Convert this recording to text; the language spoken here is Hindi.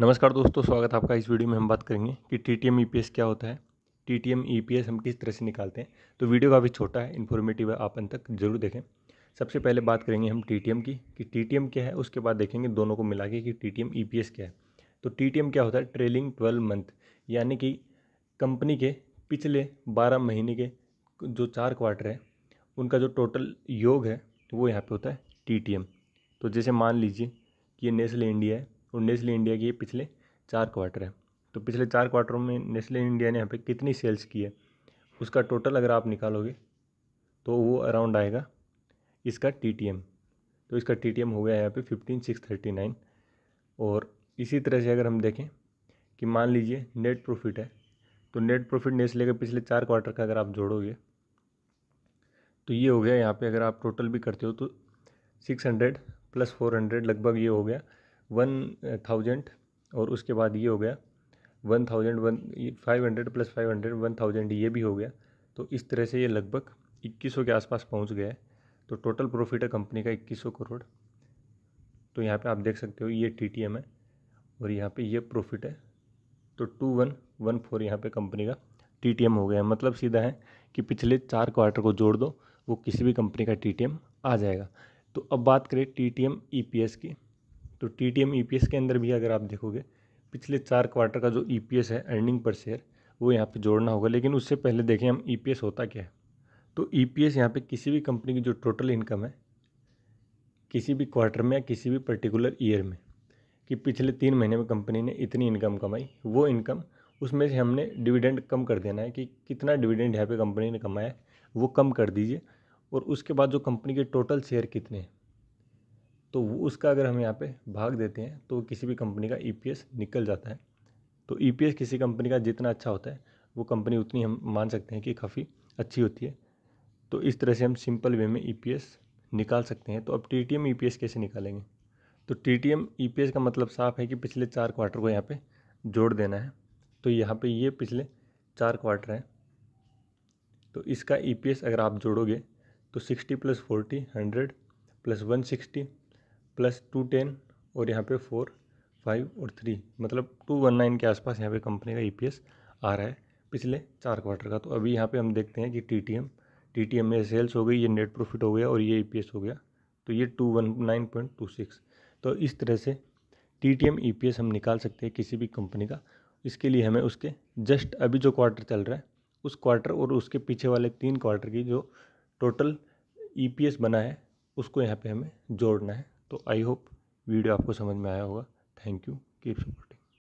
नमस्कार दोस्तों स्वागत है आपका इस वीडियो में हम बात करेंगे कि T T M E P S क्या होता है T T M E P S हम किस तरह से निकालते हैं तो वीडियो काफ़ी छोटा है इन्फॉर्मेटिव है आप अंत तक जरूर देखें सबसे पहले बात करेंगे हम टी टी एम की कि टी टी एम क्या है उसके बाद देखेंगे दोनों को मिला के कि T T M E P S क्या है तो टी टी एम क्या होता है ट्रेलिंग ट्वेल्व मंथ यानी कि कंपनी के पिछले बारह महीने के जो चार क्वार्टर हैं उनका जो टोटल योग है वो यहाँ पर होता है टी टी एम तो जैसे मान लीजिए कि ये नेस्ले इंडिया है और नेस्ले इंडिया की पिछले चार क्वार्टर है तो पिछले चार क्वार्टरों में नेस्ले इंडिया ने यहाँ पे कितनी सेल्स की है उसका टोटल अगर आप निकालोगे तो वो अराउंड आएगा इसका टी तो इसका टी हो गया यहाँ पर फिफ्टीन सिक्स थर्टी नाइन और इसी तरह से अगर हम देखें कि मान लीजिए नेट प्रॉफिट है तो नेट प्रॉफिट नेस्ले का पिछले चार क्वार्टर का अगर आप जोड़ोगे तो ये हो गया यहाँ पे अगर आप टोटल भी करते हो तो six hundred plus four hundred लगभग ये हो गया वन थाउजेंड और उसके बाद ये हो गया one thousand one five hundred plus five hundred one thousand ये भी हो गया तो इस तरह से ये लगभग इक्कीस सौ के आसपास पहुँच गया है तो टोटल प्रॉफिट है कंपनी का इक्कीस सौ करोड़ तो यहाँ पर आप देख सकते हो ये टी टी एम है और यहाँ पर ये प्रॉफिट है तो टू वन वन फोर यहाँ पर कंपनी का टी टी एम हो गया है मतलब सीधा है कि पिछले चार क्वार्टर को जोड़ दो वो किसी भी कंपनी का टी टी एम आ जाएगा तो अब बात करें T T M E P S की तो T T M E P S के अंदर भी अगर आप देखोगे पिछले चार क्वार्टर का जो ई पी एस है अर्निंग पर शेयर वो यहाँ पे जोड़ना होगा लेकिन उससे पहले देखें हम ई पी एस होता क्या है तो ई पी एस यहाँ पर किसी भी कंपनी की जो टोटल इनकम है किसी भी क्वार्टर में या किसी भी पर्टिकुलर ईयर में कि पिछले तीन महीने में कंपनी ने इतनी इनकम कमाई वो इनकम उसमें से हमने डिविडेंड कम कर देना है कि कितना डिविडेंड यहाँ पे कंपनी ने कमाया है वो कम कर दीजिए और उसके बाद जो कंपनी के टोटल शेयर कितने हैं तो उसका अगर हम यहाँ पे भाग देते हैं तो किसी भी कंपनी का ईपीएस e निकल जाता है तो ईपीएस e किसी कंपनी का जितना अच्छा होता है वो कंपनी उतनी हम मान सकते हैं कि काफ़ी अच्छी होती है तो इस तरह से हम सिंपल वे में ईपीएस e निकाल सकते हैं तो अब T T M E P S कैसे निकालेंगे तो T T M E P S का मतलब साफ है कि पिछले चार क्वार्टर को यहाँ पर जोड़ देना है तो यहाँ पर ये पिछले चार क्वार्टर हैं तो इसका ई पी एस अगर आप जोड़ोगे तो sixty plus forty hundred plus one sixty plus two ten और यहाँ पे फोर फाइव और थ्री मतलब टू वन नाइन के आसपास यहाँ पे कंपनी का ई e आ रहा है पिछले चार क्वार्टर का तो अभी यहाँ पे हम देखते हैं कि T T M T T M में सेल्स हो गई ये नेट प्रॉफिट हो गया और ये ई e हो गया तो ये two one nine point two six तो इस तरह से T T M E P S हम निकाल सकते हैं किसी भी कंपनी का इसके लिए हमें उसके जस्ट अभी जो क्वार्टर चल रहा है उस क्वार्टर और उसके पीछे वाले तीन क्वार्टर की जो टोटल ई पी एस बना है उसको यहाँ पे हमें जोड़ना है तो आई होप वीडियो आपको समझ में आया होगा थैंक यू कीप सपोर्ट